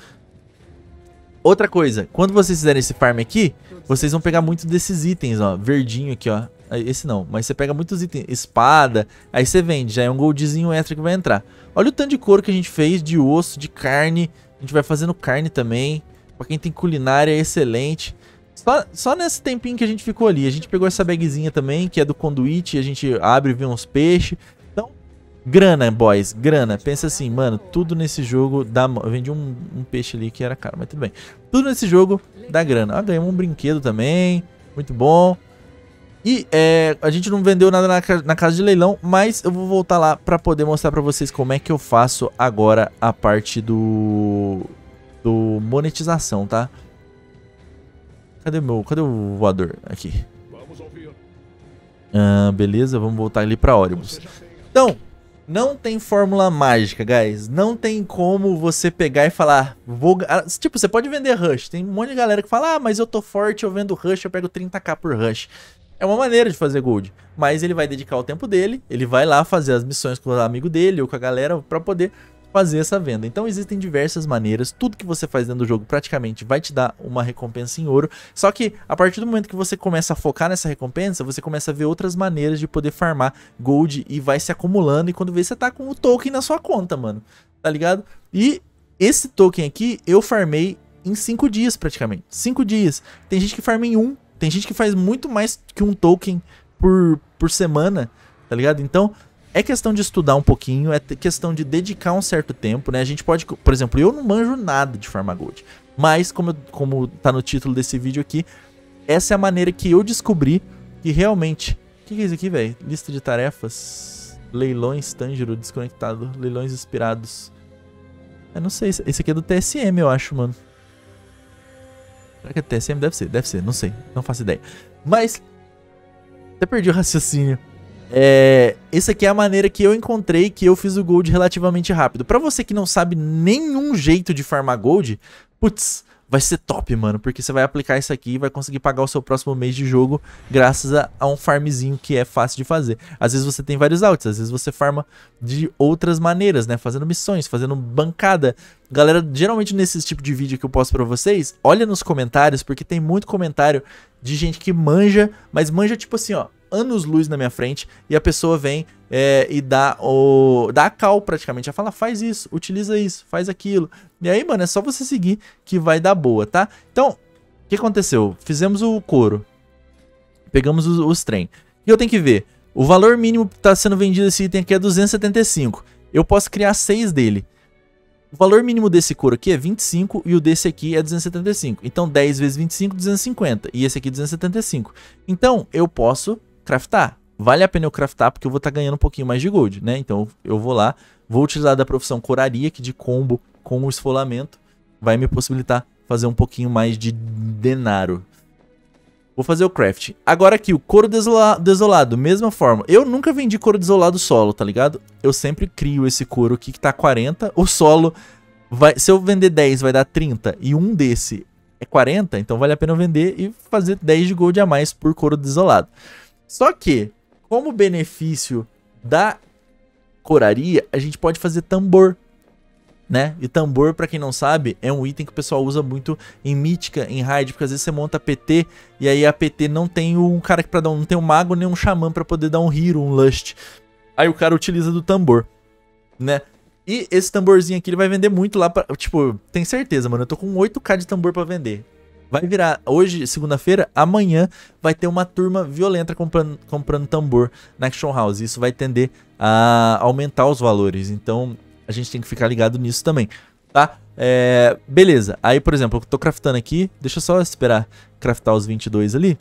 A: Outra coisa, quando vocês fizerem esse farm aqui, vocês vão pegar muito desses itens, ó. Verdinho aqui, ó. Esse não, mas você pega muitos itens. Espada, aí você vende. Já é um goldzinho extra que vai entrar. Olha o tanto de couro que a gente fez, de osso, de carne. A gente vai fazendo carne também. Pra quem tem culinária, é excelente. Só, só nesse tempinho que a gente ficou ali, a gente pegou essa bagzinha também, que é do conduíte, a gente abre e vê uns peixes. Então, grana, boys, grana. Pensa assim, mano, tudo nesse jogo dá... Eu vendi um, um peixe ali que era caro, mas tudo bem. Tudo nesse jogo dá grana. Ah, ganhamos um brinquedo também, muito bom. E é, a gente não vendeu nada na, na, casa de leilão, mas eu vou voltar lá para poder mostrar para vocês como é que eu faço agora a parte do, do monetização, tá? Cadê meu. Cadê o voador? Aqui. Ah, beleza, vamos voltar ali pra ônibus. Então, não tem fórmula mágica, guys. Não tem como você pegar e falar, vou... Ah, tipo, você pode vender rush. Tem um monte de galera que fala, ah, mas eu tô forte, eu vendo rush, eu pego 30k por rush. É uma maneira de fazer gold, mas ele vai dedicar o tempo dele, ele vai lá fazer as missões com o amigo dele ou com a galera para poder fazer essa venda. Então existem diversas maneiras, tudo que você faz dentro do jogo praticamente vai te dar uma recompensa em ouro, só que a partir do momento que você começa a focar nessa recompensa, você começa a ver outras maneiras de poder farmar gold e vai se acumulando e quando vê você tá com o token na sua conta, mano, tá ligado? E esse token aqui eu farmei em 5 dias praticamente, 5 dias. Tem gente que farma em 1, um, tem gente que faz muito mais que um token por, por semana, tá ligado? Então é questão de estudar um pouquinho, é questão de dedicar um certo tempo, né? A gente pode, por exemplo, eu não manjo nada de Farmagold, mas como, como tá no título desse vídeo aqui, essa é a maneira que eu descobri que realmente... O que, que é isso aqui, velho? Lista de tarefas, leilões, Tanjiro desconectado, leilões inspirados. Eu não sei, esse aqui é do TSM, eu acho, mano. Será que é TSM? Deve ser, deve ser, não sei, não faço ideia. Mas, até perdi o raciocínio. É, essa aqui é a maneira que eu encontrei que eu fiz o gold relativamente rápido. Para você que não sabe nenhum jeito de farmar gold, putz, vai ser top, mano, porque você vai aplicar isso aqui e vai conseguir pagar o seu próximo mês de jogo graças a, a um farmzinho que é fácil de fazer. Às vezes você tem vários outs, às vezes você farma de outras maneiras, né? Fazendo missões, fazendo bancada. Galera, geralmente nesse tipo de vídeo que eu posto pra vocês, olha nos comentários, porque tem muito comentário de gente que manja, mas manja tipo assim, ó, anos-luz na minha frente e a pessoa vem é, e dá o. dá a cal praticamente. Ela fala, faz isso, utiliza isso, faz aquilo. E aí, mano, é só você seguir que vai dar boa, tá? Então, o que aconteceu? Fizemos o couro. Pegamos os, os trem. E eu tenho que ver. O valor mínimo que está sendo vendido esse item aqui é 275. Eu posso criar 6 dele. O valor mínimo desse couro aqui é 25 e o desse aqui é 275. Então 10 vezes 25, 250. E esse aqui 275. Então eu posso craftar. Vale a pena eu craftar porque eu vou estar tá ganhando um pouquinho mais de gold, né? Então eu vou lá, vou utilizar da profissão coraria, que de combo com o esfolamento vai me possibilitar fazer um pouquinho mais de denaro. Vou fazer o craft. Agora aqui, o couro desola desolado, mesma forma. Eu nunca vendi couro desolado solo, tá ligado? Eu sempre crio esse couro aqui que tá 40. O solo, vai, se eu vender 10 vai dar 30 e um desse é 40, então vale a pena eu vender e fazer 10 de gold a mais por couro desolado. Só que, como benefício da coraria, a gente pode fazer tambor. Né? E tambor, para quem não sabe, é um item que o pessoal usa muito em mítica, em raid, porque às vezes você monta PT e aí a PT não tem um cara para dar um, não tem um mago nem um xamã para poder dar um hero, um lust. Aí o cara utiliza do tambor, né? E esse tamborzinho aqui ele vai vender muito lá pra, tipo, tem certeza, mano, eu tô com 8k de tambor para vender. Vai virar hoje, segunda-feira, amanhã vai ter uma turma violenta comprando, comprando tambor na Action House. Isso vai tender a aumentar os valores. Então a gente tem que ficar ligado nisso também, tá? É, beleza. Aí, por exemplo, eu tô craftando aqui. Deixa eu só esperar craftar os 22 ali.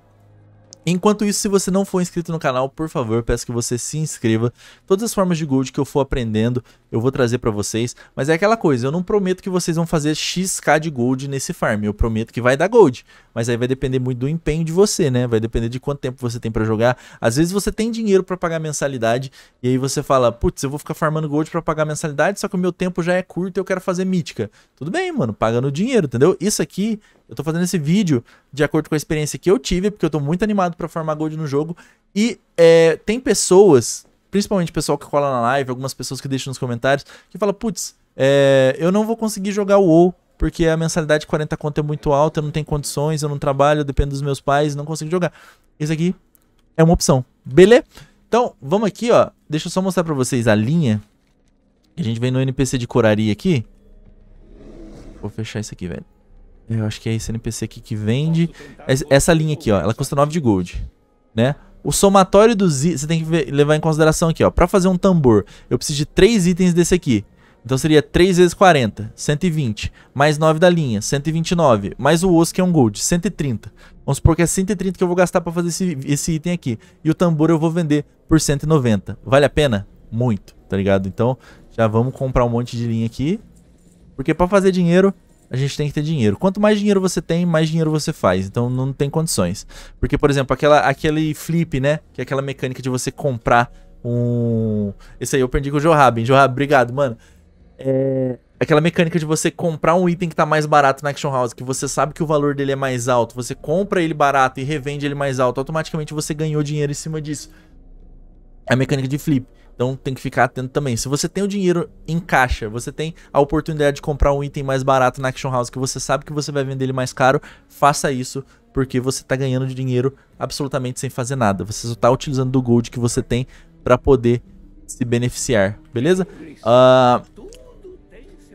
A: Enquanto isso, se você não for inscrito no canal, por favor, peço que você se inscreva. Todas as formas de gold que eu for aprendendo, eu vou trazer para vocês. Mas é aquela coisa, eu não prometo que vocês vão fazer xk de gold nesse farm. Eu prometo que vai dar gold. Mas aí vai depender muito do empenho de você, né? Vai depender de quanto tempo você tem para jogar. Às vezes você tem dinheiro para pagar mensalidade e aí você fala, putz, eu vou ficar farmando gold para pagar mensalidade, só que o meu tempo já é curto e eu quero fazer mítica. Tudo bem, mano, paga no dinheiro, entendeu? Isso aqui eu tô fazendo esse vídeo de acordo com a experiência que eu tive, porque eu tô muito animado para formar gold no jogo. E é, tem pessoas, principalmente o pessoal que cola na live, algumas pessoas que deixam nos comentários, que fala, putz, é, eu não vou conseguir jogar o WoW, porque a mensalidade de 40 conto é muito alta, eu não tenho condições, eu não trabalho, eu dependo dos meus pais, não consigo jogar. Isso aqui é uma opção, beleza? Então, vamos aqui, ó. Deixa eu só mostrar pra vocês a linha. A gente vem no NPC de coraria aqui. Vou fechar isso aqui, velho. Eu acho que é esse NPC aqui que vende. Essa linha aqui, ó. Ela custa 9 de gold, né? O somatório dos itens... Você tem que ver, levar em consideração aqui, ó. Pra fazer um tambor, eu preciso de 3 itens desse aqui. Então seria 3 vezes 40, 120. Mais 9 da linha, 129. Mais o osso, que é um gold, 130. Vamos supor que é 130 que eu vou gastar pra fazer esse, esse item aqui. E o tambor eu vou vender por 190. Vale a pena? Muito, tá ligado? Então já vamos comprar um monte de linha aqui. Porque pra fazer dinheiro a gente tem que ter dinheiro. Quanto mais dinheiro você tem, mais dinheiro você faz. Então não tem condições. Porque, por exemplo, aquela, aquele flip, né? Que é aquela mecânica de você comprar um. Esse aí eu aprendi com o Johabin. Johab, obrigado, mano. É aquela mecânica de você comprar um item que tá mais barato na Action House, que você sabe que o valor dele é mais alto, você compra ele barato e revende ele mais alto, automaticamente você ganhou dinheiro em cima disso. É a mecânica de flip. Então tem que ficar atento também. Se você tem o dinheiro em caixa, você tem a oportunidade de comprar um item mais barato na Action House que você sabe que você vai vender ele mais caro, faça isso porque você está ganhando dinheiro absolutamente sem fazer nada. Você só está utilizando do gold que você tem para poder se beneficiar, beleza? Uh,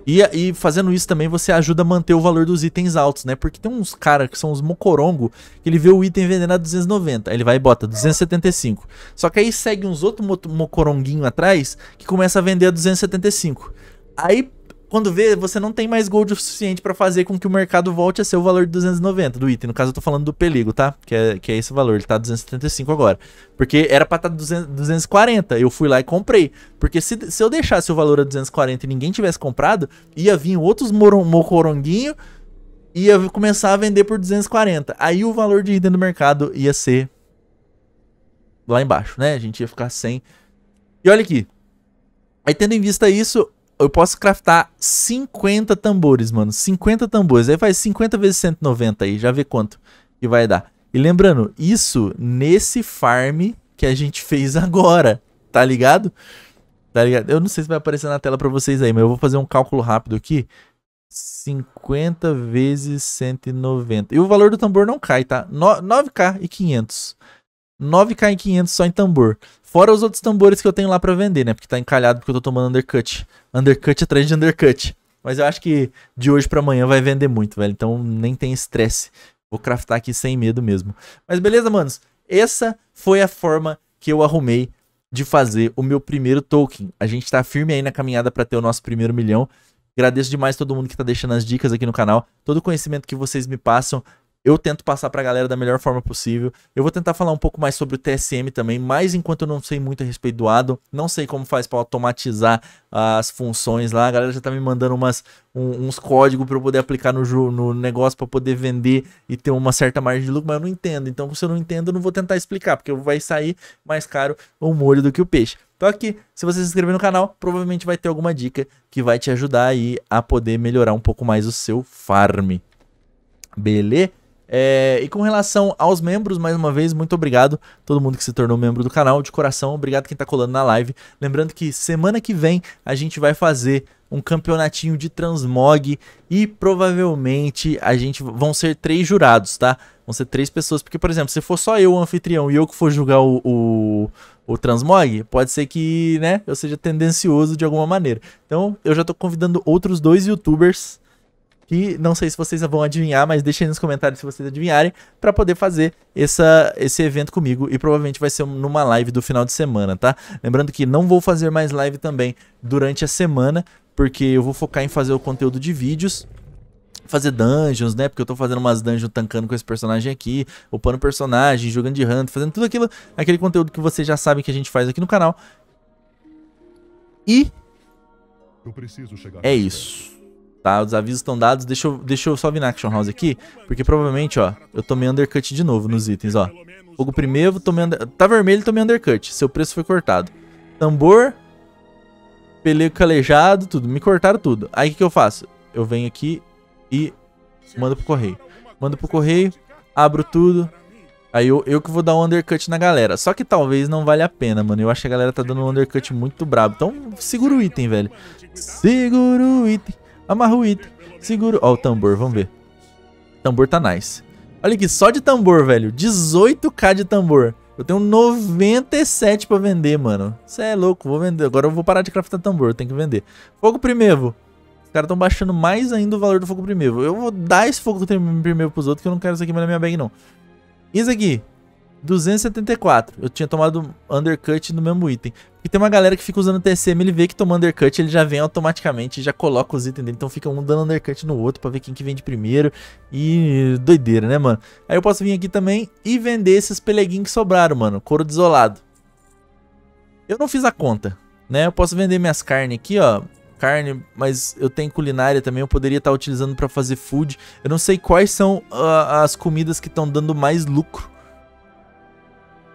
A: e, e fazendo isso também você ajuda a manter o valor dos itens altos, né? Porque tem uns caras que são os mocorongo, que ele vê o item vendendo a 290, aí ele vai e bota 275. Só que aí segue uns outros mocoronguinhos atrás que começa a vender a 275. Aí quando vê, você não tem mais gold o suficiente para fazer com que o mercado volte a ser o valor de 290 do item. No caso, eu tô falando do perigo, tá? Que é, que é esse valor, ele tá 275 agora. Porque era pra estar tá 240, eu fui lá e comprei. Porque se, se eu deixasse o valor a 240 e ninguém tivesse comprado, ia vir outros mocoronguinhos ia começar a vender por 240. Aí o valor de item do mercado ia ser lá embaixo, né? A gente ia ficar sem. E olha aqui. Aí tendo em vista isso, eu posso craftar 50 tambores, mano. 50 tambores. Aí faz 50 vezes 190 aí, já vê quanto que vai dar. E lembrando, isso nesse farm que a gente fez agora, tá ligado? Tá ligado? Eu não sei se vai aparecer na tela pra vocês aí, mas eu vou fazer um cálculo rápido aqui. 50 vezes 190. E o valor do tambor não cai, tá? No 9k e 500. 9k em 500 só em tambor. Fora os outros tambores que eu tenho lá para vender, né? Porque tá encalhado porque eu tô tomando undercut. Undercut atrás é de undercut. Mas eu acho que de hoje para amanhã vai vender muito, velho. Então nem tem estresse. Vou craftar aqui sem medo mesmo. Mas beleza, manos? Essa foi a forma que eu arrumei de fazer o meu primeiro token. A gente tá firme aí na caminhada para ter o nosso primeiro milhão. Agradeço demais todo mundo que tá deixando as dicas aqui no canal, todo o conhecimento que vocês me passam. Eu tento passar pra galera da melhor forma possível. Eu vou tentar falar um pouco mais sobre o TSM também, mas enquanto eu não sei muito a respeito do ADO, não sei como faz para automatizar as funções lá. A galera já tá me mandando umas, um, uns códigos para eu poder aplicar no, no negócio para poder vender e ter uma certa margem de lucro, mas eu não entendo. Então, se eu não entendo, eu não vou tentar explicar, porque vai sair mais caro o molho do que o peixe. Então aqui, se você se inscrever no canal, provavelmente vai ter alguma dica que vai te ajudar aí a poder melhorar um pouco mais o seu farm. Beleza? É, e com relação aos membros, mais uma vez, muito obrigado todo mundo que se tornou membro do canal. De coração, obrigado quem está colando na live. Lembrando que semana que vem a gente vai fazer um campeonatinho de transmog e provavelmente a gente vão ser três jurados, tá? Vão ser três pessoas, porque, por exemplo, se for só eu o anfitrião e eu que for julgar o, o, o transmog, pode ser que, né, eu seja tendencioso de alguma maneira. Então, eu já estou convidando outros dois youtubers que não sei se vocês vão adivinhar, mas deixem nos comentários se vocês adivinharem, para poder fazer essa, esse evento comigo e provavelmente vai ser numa live do final de semana, tá? Lembrando que não vou fazer mais live também durante a semana, porque eu vou focar em fazer o conteúdo de vídeos fazer dungeons, né? Porque eu tô fazendo umas dungeons tancando com esse personagem aqui, upando personagem, jogando de hunt, fazendo tudo aquilo, aquele conteúdo que vocês já sabem que a gente faz aqui no canal. E é isso tá? Os avisos estão dados. Deixa eu, deixa eu só vir na Action House aqui, porque provavelmente, ó, eu tomei undercut de novo nos itens, ó. Fogo primeiro, tomei under... tá vermelho, tomei undercut. Seu preço foi cortado. Tambor, Peleco calejado, tudo. Me cortaram tudo. Aí o que, que eu faço? Eu venho aqui e mando pro correio. Mando pro correio, abro tudo, Aí eu, eu que vou dar um undercut na galera. Só que talvez não vale a pena, mano. Eu acho que a galera tá dando um undercut muito brabo. Então segura o item, velho. Segura o item. Amarro o item. Seguro. Ó, o tambor, vamos ver. O tambor tá nice. Olha que só de tambor, velho. 18k de tambor. Eu tenho 97 pra vender, mano. Você é louco, vou vender. Agora eu vou parar de craftar tambor, tem que vender. Fogo primeiro. Os caras estão baixando mais ainda o valor do fogo primeiro. Eu vou dar esse fogo primeiro pros outros, que eu não quero isso aqui mais na minha bag, não. Isso aqui, 274. Eu tinha tomado undercut no mesmo item. E tem uma galera que fica usando TCM, ele vê que toma undercut, ele já vem automaticamente, já coloca os itens dele. Então fica um dando undercut no outro pra ver quem que vende primeiro. E doideira, né, mano? Aí eu posso vir aqui também e vender esses peleguinhos que sobraram, mano. Couro desolado. Eu não fiz a conta, né? Eu posso vender minhas carnes aqui, ó carne, mas eu tenho culinária também, eu poderia estar tá utilizando para fazer food. Eu não sei quais são uh, as comidas que estão dando mais lucro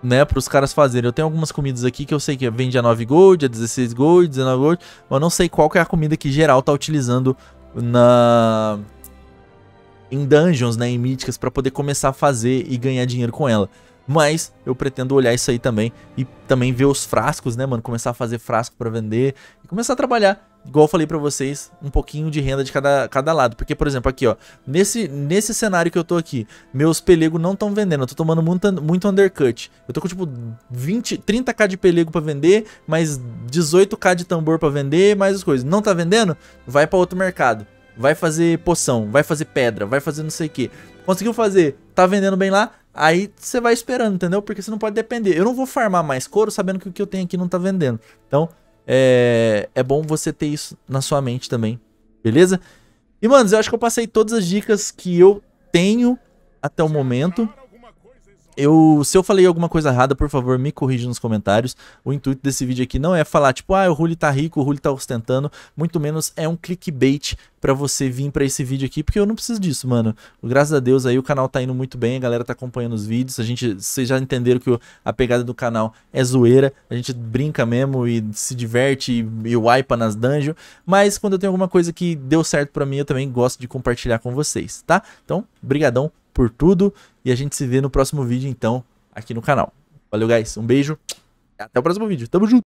A: né, para os caras fazerem. Eu tenho algumas comidas aqui que eu sei que vende a 9 gold, a 16 gold, 19 gold, mas eu não sei qual que é a comida que geral tá utilizando na em dungeons, né, em míticas para poder começar a fazer e ganhar dinheiro com ela. Mas eu pretendo olhar isso aí também e também ver os frascos, né, mano, começar a fazer frasco para vender e começar a trabalhar igual eu falei para vocês, um pouquinho de renda de cada, cada lado. Porque, por exemplo, aqui, ó, nesse, nesse cenário que eu tô aqui, meus pelego não estão vendendo, eu tô tomando muito, muito undercut. Eu tô com, tipo, 20, 30k de pelego para vender, mais 18k de tambor para vender, mais as coisas. Não tá vendendo? Vai para outro mercado. Vai fazer poção, vai fazer pedra, vai fazer não sei o que. Conseguiu fazer, tá vendendo bem lá, Aí você vai esperando, entendeu? Porque você não pode depender. Eu não vou farmar mais couro sabendo que o que eu tenho aqui não tá vendendo. Então, é, é bom você ter isso na sua mente também, beleza? E, manos, eu acho que eu passei todas as dicas que eu tenho até o momento. Eu, se eu falei alguma coisa errada, por favor, me corrija nos comentários. O intuito desse vídeo aqui não é falar, tipo, ah, o Rulli tá rico, o Rulli tá ostentando. Muito menos é um clickbait para você vir para esse vídeo aqui, porque eu não preciso disso, mano. Graças a Deus aí o canal tá indo muito bem, a galera tá acompanhando os vídeos. A gente, vocês já entenderam que a pegada do canal é zoeira. A gente brinca mesmo e se diverte e, wipe wipa nas dungeons. Mas quando eu tenho alguma coisa que deu certo para mim, eu também gosto de compartilhar com vocês, tá? Então, brigadão por tudo e a gente se vê no próximo vídeo então aqui no canal. Valeu, guys. Um beijo. Até o próximo vídeo. Tamo junto.